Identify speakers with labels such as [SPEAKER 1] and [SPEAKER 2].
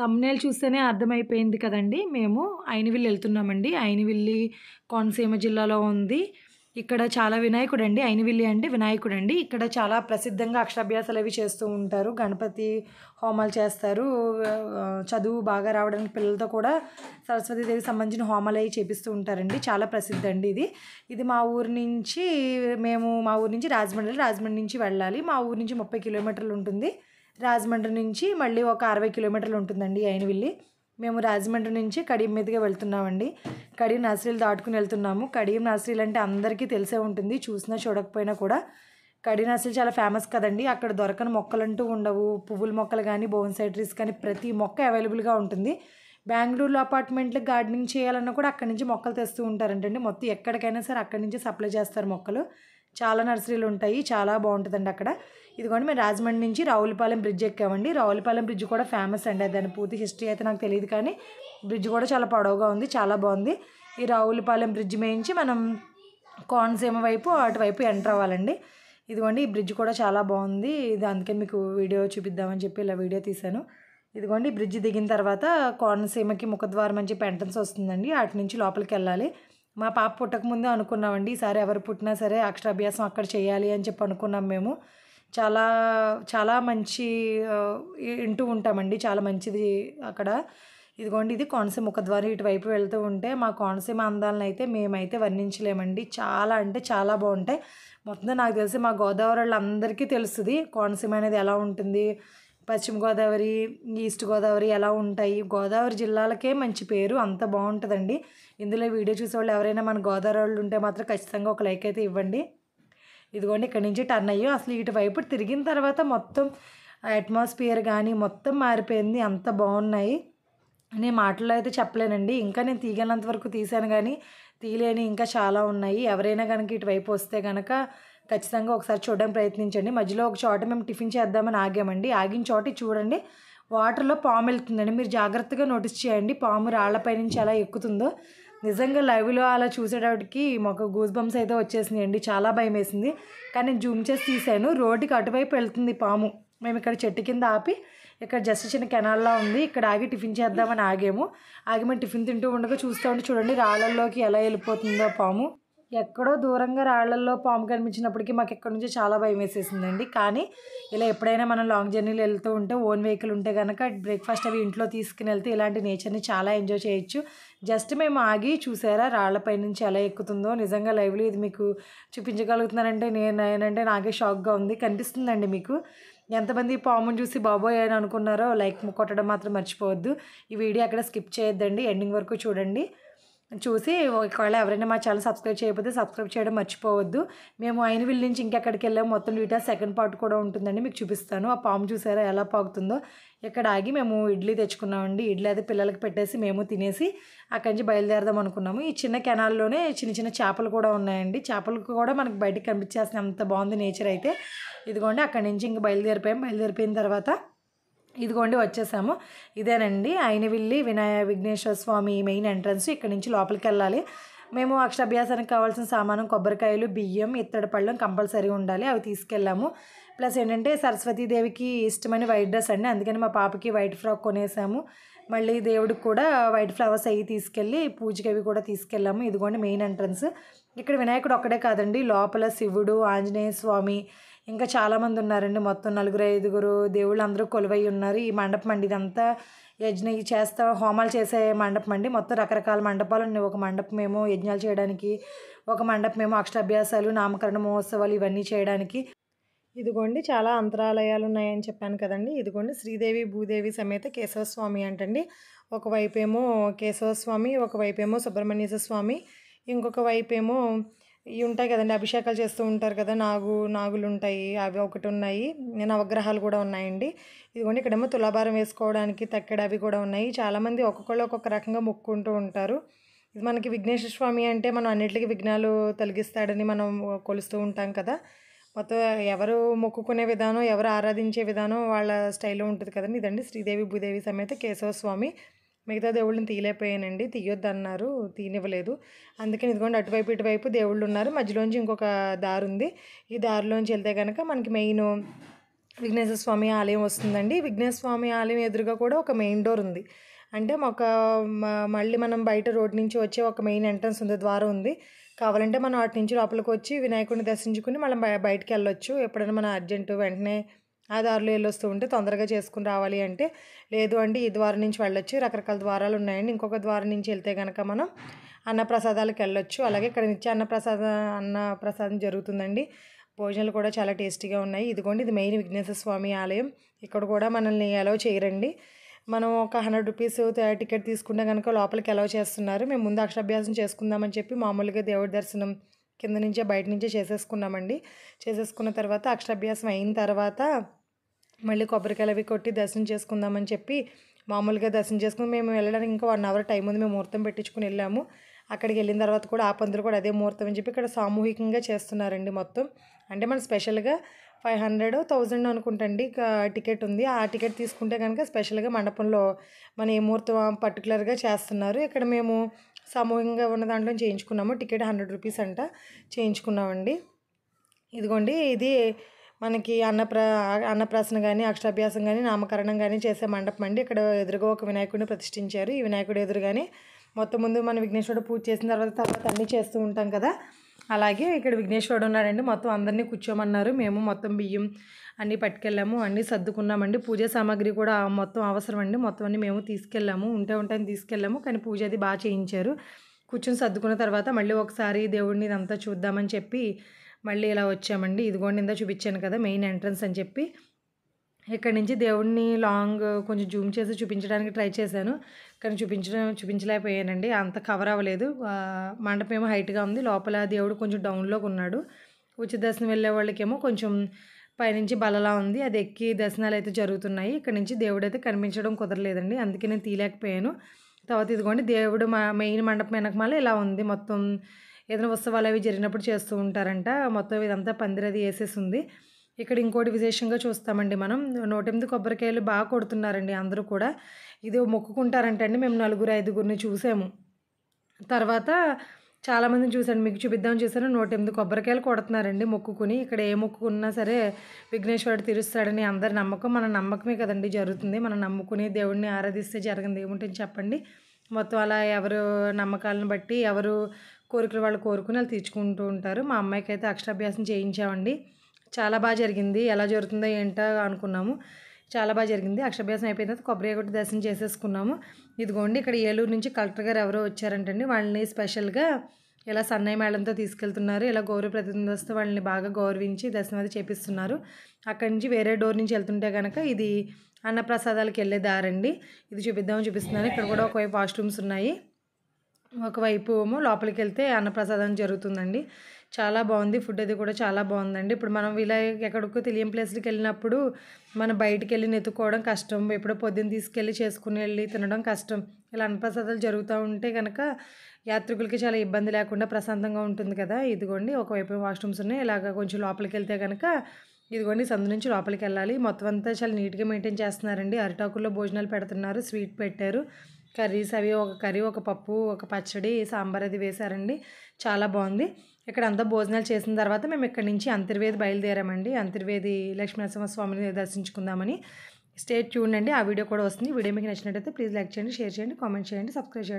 [SPEAKER 1] thumbnail చూస్తేనే అర్థమైపోయింది కదండి మేము అయినవిల్లి వెళ్తున్నామండి అయినవిల్లి కోనసీమ జిల్లాలో ఉంది ఇక్కడ చాలా వినాయకుడు అండి అయినవిల్లి అంటే వినాయకుడు అండి ఇక్కడ చాలా ప్రసిద్ధంగా అక్షరాభ్యాసాలు అవి చేస్తూ ఉంటారు గణపతి హోమాలు చేస్తారు చదువు బాగా రావడానికి పిల్లలతో కూడా సరస్వతీదేవికి సంబంధించిన హోమాలు అవి చేపిస్తూ ఉంటారండి చాలా ప్రసిద్ధి అండి ఇది ఇది మా ఊరు నుంచి మేము మా ఊరు నుంచి రాజమండ్రి రాజమండ్రి నుంచి వెళ్ళాలి మా ఊరు నుంచి ముప్పై కిలోమీటర్లు ఉంటుంది రాజమండ్రి నుంచి మళ్ళీ ఒక అరవై కిలోమీటర్లు ఉంటుందండి అయినవిల్లి మేము రాజమండ్రి నుంచి కడియం మీదుగా వెళ్తున్నామండి కడియం నర్సరీలు దాటుకుని వెళ్తున్నాము కడియం నర్సరీలు అంటే అందరికీ తెలిసే ఉంటుంది చూసినా చూడకపోయినా కూడా కడి నర్సరీ చాలా ఫేమస్ కదండి అక్కడ దొరకని అంటూ ఉండవు పువ్వుల మొక్కలు కానీ బోన్సైట్రీస్ కానీ ప్రతి మొక్క అవైలబుల్గా ఉంటుంది బెంగళూరులో అపార్ట్మెంట్లు గార్డెనింగ్ చేయాలన్నా కూడా అక్కడి నుంచి మొక్కలు తెస్తూ ఉంటారంటండి మొత్తం ఎక్కడికైనా సరే అక్కడి నుంచి సప్లై చేస్తారు మొక్కలు చాలా నర్సరీలు ఉంటాయి చాలా బాగుంటుందండి అక్కడ ఇదిగోండి మేము రాజమండ్రి నుంచి రావులపాలెం బ్రిడ్జ్ ఎక్కామండి రావులపాలెం బ్రిడ్జ్ కూడా ఫేమస్ అండి దాని పూర్తి హిస్టరీ అయితే నాకు తెలియదు కానీ బ్రిడ్జ్ కూడా చాలా పొడవుగా ఉంది చాలా బాగుంది ఈ రావులపాలెం బ్రిడ్జ్ మేయించి మనం కోనసీమ వైపు అటువైపు ఎంటర్ అవ్వాలండి ఇదిగోండి ఈ బ్రిడ్జ్ కూడా చాలా బాగుంది ఇది అందుకని మీకు వీడియో చూపిద్దామని చెప్పి ఇలా వీడియో తీశాను ఇదిగోండి బ్రిడ్జ్ దిగిన తర్వాత కోనసీమకి ముఖద్వారం అని చెప్పి ఎంట్రన్స్ వస్తుందండి అటు నుంచి లోపలికి వెళ్ళాలి మా పాప పుట్టకముందే అనుకున్నామండి ఈసారి ఎవరు పుట్టినా సరే అక్షరాభ్యాసం అక్కడ చేయాలి అని చెప్పి అనుకున్నాం మేము చాలా చాలా మంచి వింటూ ఉంటామండి చాలా మంచిది అక్కడ ఇదిగోండి ఇది కోనసీమ ముఖద్వారం ఇటువైపు వెళ్తూ ఉంటే మా కోనసీమ అందాలను అయితే మేమైతే వర్ణించలేమండి చాలా అంటే చాలా బాగుంటాయి మొత్తం నాకు తెలిసి మా గోదావరి వాళ్ళందరికీ తెలుస్తుంది కోనసీమ అనేది ఎలా ఉంటుంది పశ్చిమ గోదావరి ఈస్ట్ గోదావరి ఎలా ఉంటాయి గోదావరి జిల్లాలకే మంచి పేరు అంత బాగుంటుందండి ఇందులో వీడియో చూసేవాళ్ళు ఎవరైనా మన గోదావరి వాళ్ళు ఉంటే మాత్రం ఖచ్చితంగా ఒక లైక్ అయితే ఇవ్వండి ఇదిగోండి ఇక్కడి నుంచి టర్న్ అయ్యి అసలు ఇటువైపు తిరిగిన తర్వాత మొత్తం అట్మాస్ఫియర్ కానీ మొత్తం మారిపోయింది అంత బాగున్నాయి నేను మాటల్లో అయితే చెప్పలేనండి ఇంకా నేను తీగలంత వరకు తీశాను కానీ తీయలేని ఇంకా చాలా ఉన్నాయి ఎవరైనా కనుక ఇటువైపు వస్తే కనుక ఖచ్చితంగా ఒకసారి చూడడానికి ప్రయత్నించండి మధ్యలో ఒక చోట మేము టిఫిన్ చేద్దామని ఆగామండి ఆగిన చోట చూడండి వాటర్లో పాము వెళ్తుందండి మీరు జాగ్రత్తగా నోటీస్ చేయండి పాము రాళ్లపై నుంచి అలా ఎక్కుతుందో నిజంగా లైవ్లో అలా చూసేటప్పటికి మాకు గూస్ బంప్స్ అయితే అండి చాలా భయం వేసింది కానీ జూమ్ చేసి తీసాను రోడ్డుకి అటువైపు వెళ్తుంది పాము మేము ఇక్కడ చెట్టు కింద ఆపి ఇక్కడ జస్ట్ చిన్న కెనాల్లా ఉంది ఇక్కడ ఆగి టిఫిన్ చేద్దామని ఆగాము ఆగి మేము టిఫిన్ తింటూ ఉండగా చూస్తూ ఉంటే చూడండి రాళ్ళల్లోకి ఎలా వెళ్ళిపోతుందో పాము ఎక్కడో దూరంగా రాళ్లలో పాము కనిపించినప్పటికీ మాకు ఎక్కడి నుంచో చాలా భయం వేసేసిందండి కానీ ఇలా ఎప్పుడైనా మనం లాంగ్ జర్నీలు వెళ్తూ ఉంటే ఓన్ వెహికల్ ఉంటే కనుక బ్రేక్ఫాస్ట్ అవి ఇంట్లో తీసుకుని వెళ్తే ఇలాంటి నేచర్ని చాలా ఎంజాయ్ చేయొచ్చు జస్ట్ మేము ఆగి చూసారా రాళ్లపై నుంచి ఎలా ఎక్కుతుందో నిజంగా లైవ్లో ఇది మీకు చూపించగలుగుతున్నానంటే నేను ఏంటంటే నాకే షాక్గా ఉంది కనిపిస్తుందండి మీకు ఎంతమంది పామును చూసి బాబోయ్ అని అనుకున్నారో లైక్ కొట్టడం మాత్రం మర్చిపోవద్దు ఈ వీడియో అక్కడ స్కిప్ చేయొద్దండి ఎండింగ్ వరకు చూడండి చూసి ఒకవేళ ఎవరైనా మా ఛానల్ సబ్స్క్రైబ్ చేయకపోతే సబ్స్క్రైబ్ చేయడం మర్చిపోవద్దు మేము వీళ్ళ నుంచి ఇంకెక్కడికి వెళ్ళాము మొత్తం డీటెయిల్స్ సెకండ్ పార్ట్ కూడా ఉంటుందండి మీకు చూపిస్తాను ఆ పాము చూసారా ఎలా పాకుతుందో ఇక్కడ ఆగి మేము ఇడ్లీ తెచ్చుకున్నామండి ఇడ్లీ అయితే పిల్లలకి పెట్టేసి మేము తినేసి అక్కడి నుంచి బయలుదేరదాం అనుకున్నాము ఈ చిన్న కెనాల్లోనే చిన్న చిన్న చేపలు కూడా ఉన్నాయండి చేపలు కూడా మనకు బయటకు కనిపించేస్తున్నాయి అంత బాగుంది నేచర్ అయితే ఇదిగోండి అక్కడి నుంచి ఇంక బయలుదేరిపోయాం బయలుదేరిపోయిన తర్వాత ఇదిగోండి వచ్చేసాము ఇదేనండి వెళ్ళి వినాయ విఘ్నేశ్వర స్వామి మెయిన్ ఎంట్రన్స్ ఇక్కడ నుంచి లోపలికి వెళ్ళాలి మేము అక్షరాభ్యాసానికి కావాల్సిన సామానం కొబ్బరికాయలు బియ్యం ఇత్తడి పళ్ళం కంపల్సరీ ఉండాలి అవి తీసుకెళ్ళాము ప్లస్ ఏంటంటే సరస్వతీదేవికి ఇష్టమైన వైట్ డ్రెస్ అండి అందుకని మా పాపకి వైట్ ఫ్రాక్ కొనేసాము మళ్ళీ దేవుడికి కూడా వైట్ ఫ్లవర్స్ అవి తీసుకెళ్ళి పూజకి అవి కూడా తీసుకెళ్ళాము ఇదిగోండి మెయిన్ ఎంట్రన్స్ ఇక్కడ వినాయకుడు ఒక్కడే కాదండి లోపల శివుడు ఆంజనేయ స్వామి ఇంకా చాలామంది ఉన్నారండి మొత్తం నలుగురు ఐదుగురు దేవుళ్ళు అందరూ కొలువై ఉన్నారు ఈ మండపం అండి ఇదంతా యజ్ఞ చేస్తా హోమాలు చేసే మండపం అండి మొత్తం రకరకాల మండపాలు ఉన్నాయి ఒక మండపం ఏమో యజ్ఞాలు చేయడానికి ఒక మండపం ఏమో అక్షరాభ్యాసాలు నామకరణ మహోత్సవాలు ఇవన్నీ చేయడానికి ఇదిగోండి చాలా అంతరాలయాలు ఉన్నాయని చెప్పాను కదండి ఇదిగోండి శ్రీదేవి భూదేవి సమేత కేశవస్వామి అంటండి ఒకవైపేమో కేశవస్వామి ఒకవైపేమో సుబ్రహ్మణ్యేశ్వర స్వామి ఇంకొక వైపేమో ఇవి ఉంటాయి కదండి అభిషేకాలు చేస్తూ ఉంటారు కదా నాగు నాగులు ఉంటాయి అవి ఒకటి ఉన్నాయి నేను అవగ్రహాలు కూడా ఉన్నాయండి ఇదిగోండి ఇక్కడేమో తులాభారం వేసుకోవడానికి తక్కెడ అవి కూడా ఉన్నాయి చాలామంది ఒక్కొక్కళ్ళు ఒక్కొక్క రకంగా మొక్కుంటూ ఉంటారు ఇది మనకి విఘ్నేశ్వర స్వామి అంటే మనం అన్నిటికీ విఘ్నాలు తొలగిస్తాడని మనం కొలుస్తూ ఉంటాం కదా మొత్తం ఎవరు మొక్కుకునే విధానం ఎవరు ఆరాధించే విధానం వాళ్ళ స్టైల్లో ఉంటుంది కదండి ఇదండి శ్రీదేవి భూదేవి సమేత కేశవ స్వామి మిగతా దేవుళ్ళని తీయొద్దు అన్నారు తీనివ్వలేదు అందుకని ఇదిగోండి అటువైపు ఇటువైపు దేవుళ్ళు ఉన్నారు మధ్యలోంచి ఇంకొక దారి ఉంది ఈ దారిలోంచి వెళ్తే కనుక మనకి మెయిన్ విఘ్నేశ్వర స్వామి ఆలయం వస్తుందండి విఘ్నేశ్వర స్వామి ఆలయం ఎదురుగా కూడా ఒక మెయిన్ డోర్ ఉంది అంటే ఒక మళ్ళీ మనం బయట రోడ్ నుంచి వచ్చే ఒక మెయిన్ ఎంట్రన్స్ ఉంది ద్వారం ఉంది కావాలంటే మనం అటు నుంచి లోపలికి వచ్చి వినాయకుడిని దర్శించుకుని మనం బయటికి వెళ్ళొచ్చు ఎప్పుడైనా మనం అర్జెంటు వెంటనే ఆ దారిలో వెళ్ళొస్తూ ఉంటే తొందరగా చేసుకుని రావాలి అంటే లేదు అండి ఈ ద్వారం నుంచి వెళ్ళొచ్చు రకరకాల ద్వారాలు ఉన్నాయండి ఇంకొక ద్వారం నుంచి వెళ్తే కనుక మనం అన్నప్రసాదాలకు వెళ్ళొచ్చు అలాగే ఇక్కడ నుంచి అన్నప్రసాద అన్నప్రసాదం జరుగుతుందండి భోజనాలు కూడా చాలా టేస్టీగా ఉన్నాయి ఇదిగోండి ఇది మెయిన్ విఘ్నేశ్వర స్వామి ఆలయం ఇక్కడ కూడా మనల్ని అలౌ చేయరండి మనం ఒక హండ్రెడ్ రూపీస్ టికెట్ తీసుకుంటే కనుక లోపలికి అలౌ చేస్తున్నారు మేము ముందు అక్షరాభ్యాసం చేసుకుందామని చెప్పి మామూలుగా దేవుడి దర్శనం కింద నుంచే బయట నుంచే చేసేసుకున్నామండి చేసేసుకున్న తర్వాత అక్షరాభ్యాసం అయిన తర్వాత మళ్ళీ కొబ్బరికాయలు అవి కొట్టి దర్శనం చేసుకుందామని చెప్పి మామూలుగా దర్శనం చేసుకుని మేము వెళ్ళడానికి ఇంకా వన్ అవర్ టైం ఉంది మేము ముహూర్తం పెట్టించుకుని వెళ్ళాము అక్కడికి వెళ్ళిన తర్వాత కూడా ఆ పందులు కూడా అదే ముహూర్తం అని చెప్పి ఇక్కడ సామూహికంగా చేస్తున్నారండి మొత్తం అంటే మనం స్పెషల్గా ఫైవ్ హండ్రెడ్ థౌజండ్ అనుకుంటండి టికెట్ ఉంది ఆ టికెట్ తీసుకుంటే కనుక స్పెషల్గా మండపంలో మన ఏ ముహూర్తం పర్టికులర్గా చేస్తున్నారు ఇక్కడ మేము సామూహికంగా ఉన్న దాంట్లో చేయించుకున్నాము టికెట్ హండ్రెడ్ రూపీస్ అంట చేయించుకున్నామండి ఇదిగోండి ఇది మనకి అన్నప్ర అన్నప్రాసన కానీ అక్షరాభ్యాసం కానీ నామకరణం కానీ చేసే మండపం అండి ఇక్కడ ఎదురుగా ఒక వినాయకుడిని ప్రతిష్ఠించారు ఈ వినాయకుడు ఎదురుగానే మొత్తం ముందు మనం విఘ్నేశ్వరుడు పూజ చేసిన తర్వాత తర్వాత అన్నీ చేస్తూ ఉంటాం కదా అలాగే ఇక్కడ విఘ్నేశ్వరుడు ఉన్నాడండి మొత్తం అందరినీ కూర్చోమన్నారు మేము మొత్తం బియ్యం అన్నీ పట్టుకెళ్ళాము అన్నీ సర్దుకున్నామండి పూజా సామాగ్రి కూడా మొత్తం అవసరం అండి మొత్తం అన్నీ మేము తీసుకెళ్ళాము ఉంటే ఉంటాయని తీసుకెళ్ళాము కానీ పూజ అది బాగా చేయించారు కూర్చొని సర్దుకున్న తర్వాత మళ్ళీ ఒకసారి దేవుడిని ఇదంతా చూద్దామని చెప్పి మళ్ళీ ఇలా వచ్చామండి ఇదిగోండి ఇందా చూపించాను కదా మెయిన్ ఎంట్రన్స్ అని చెప్పి ఇక్కడ నుంచి దేవుడిని లాంగ్ కొంచెం జూమ్ చేసి చూపించడానికి ట్రై చేశాను కానీ చూపించడం చూపించలేకపోయానండి అంత కవర్ అవ్వలేదు మండపం ఏమో హైట్గా ఉంది లోపల దేవుడు కొంచెం డౌన్లోకి ఉన్నాడు ఉచిత దర్శనం వెళ్ళే వాళ్ళకేమో కొంచెం పైనుంచి బలలా ఉంది అది ఎక్కి దర్శనాలు అయితే జరుగుతున్నాయి ఇక్కడ నుంచి దేవుడు అయితే కనిపించడం కుదరలేదండి అందుకే నేను తీయలేకపోయాను తర్వాత ఇదిగోండి దేవుడు మా మెయిన్ మండపం వెనక మళ్ళీ ఇలా ఉంది మొత్తం ఏదైనా ఉత్సవాలు అవి జరిగినప్పుడు చేస్తూ ఉంటారంట మొత్తం ఇదంతా పందిరది వేసేసింది ఇక్కడ ఇంకోటి విశేషంగా చూస్తామండి మనం నూటెనిమిది కొబ్బరికాయలు బాగా కొడుతున్నారండి అందరూ కూడా ఇది మొక్కుకుంటారంట అండి మేము నలుగురు ఐదుగురిని చూసాము తర్వాత చాలామందిని చూశాను మీకు చూపిద్దాం చూశాను నూట ఎనిమిది కొబ్బరికాయలు కొడుతున్నారండి మొక్కుకుని ఇక్కడ ఏ మొక్కుకున్నా సరే విఘ్నేశ్వరుడు తీరుస్తాడని అందరి నమ్మకం మన నమ్మకమే కదండి జరుగుతుంది మనం నమ్ముకుని దేవుడిని ఆరాధిస్తే జరగంది ఏముంటుంది చెప్పండి మొత్తం అలా ఎవరు నమ్మకాలను బట్టి ఎవరు కోరికలు వాళ్ళు కోరుకుని వాళ్ళు తీర్చుకుంటూ ఉంటారు మా అమ్మాయికి అయితే అక్షరాభ్యాసం చేయించామండి చాలా బాగా జరిగింది ఎలా జరుగుతుందో ఏంటో అనుకున్నాము చాలా బాగా జరిగింది అక్షరాభ్యాసం అయిపోయిన తర్వాత కొబ్బరి కొట్టి దర్శనం చేసేసుకున్నాము ఇదిగోండి ఇక్కడ ఏలూరు నుంచి కలెక్టర్ గారు ఎవరో వచ్చారంటండి వాళ్ళని స్పెషల్గా ఇలా సన్నయ్య మేళంతో తీసుకెళ్తున్నారు ఇలా గౌరవ ప్రతినిధిస్తూ వాళ్ళని బాగా గౌరవించి దర్శనం అది చేపిస్తున్నారు అక్కడి నుంచి వేరే డోర్ నుంచి వెళ్తుంటే కనుక ఇది అన్నప్రసాదాలకు వెళ్ళే దారండి ఇది చూపిద్దామని చూపిస్తున్నాను ఇక్కడ కూడా ఒకవైపు వాష్రూమ్స్ ఉన్నాయి ఒకవైపు ఏమో లోపలికి వెళ్తే అన్నప్రసాదం జరుగుతుందండి చాలా బాగుంది ఫుడ్ అది కూడా చాలా బాగుందండి ఇప్పుడు మనం ఇలా ఎక్కడికో తెలియని ప్లేస్కి వెళ్ళినప్పుడు మనం బయటికి వెళ్ళి నెత్తుకోవడం కష్టం ఎప్పుడో పొద్దున్న తీసుకెళ్ళి చేసుకుని వెళ్ళి తినడం కష్టం ఇలా అన్నప్రసాదాలు జరుగుతూ ఉంటే కనుక యాత్రికులకి చాలా ఇబ్బంది లేకుండా ప్రశాంతంగా ఉంటుంది కదా ఇదిగోండి ఒకవైపు వాష్రూమ్స్ ఉన్నాయి ఇలాగ కొంచెం లోపలికి వెళ్తే కనుక ఇదిగోండి సందు నుంచి లోపలికి వెళ్ళాలి మొత్తం అంతా చాలా నీట్గా మెయింటైన్ చేస్తున్నారండి అరిటాకుల్లో భోజనాలు పెడుతున్నారు స్వీట్ పెట్టారు కర్రీస్ అవి ఒక కర్రీ ఒక పప్పు ఒక పచ్చడి సాంబార్ అది వేశారండి చాలా బాగుంది ఇక్కడ అంతా భోజనాలు చేసిన తర్వాత మేము ఇక్కడ నుంచి అంతర్వేది బయలుదేరామండి అంతర్వేది లక్ష్మీనరసింహస్వామిని దర్శించుకుందామని స్టేట్ చూడండి ఆ వీడియో కూడా వస్తుంది వీడియో మీకు నచ్చినట్టయితే ప్లీజ్ లైక్ చేయండి షేర్ చేయండి కామెంట్ చేయండి సబ్స్క్రైబ్ చేయండి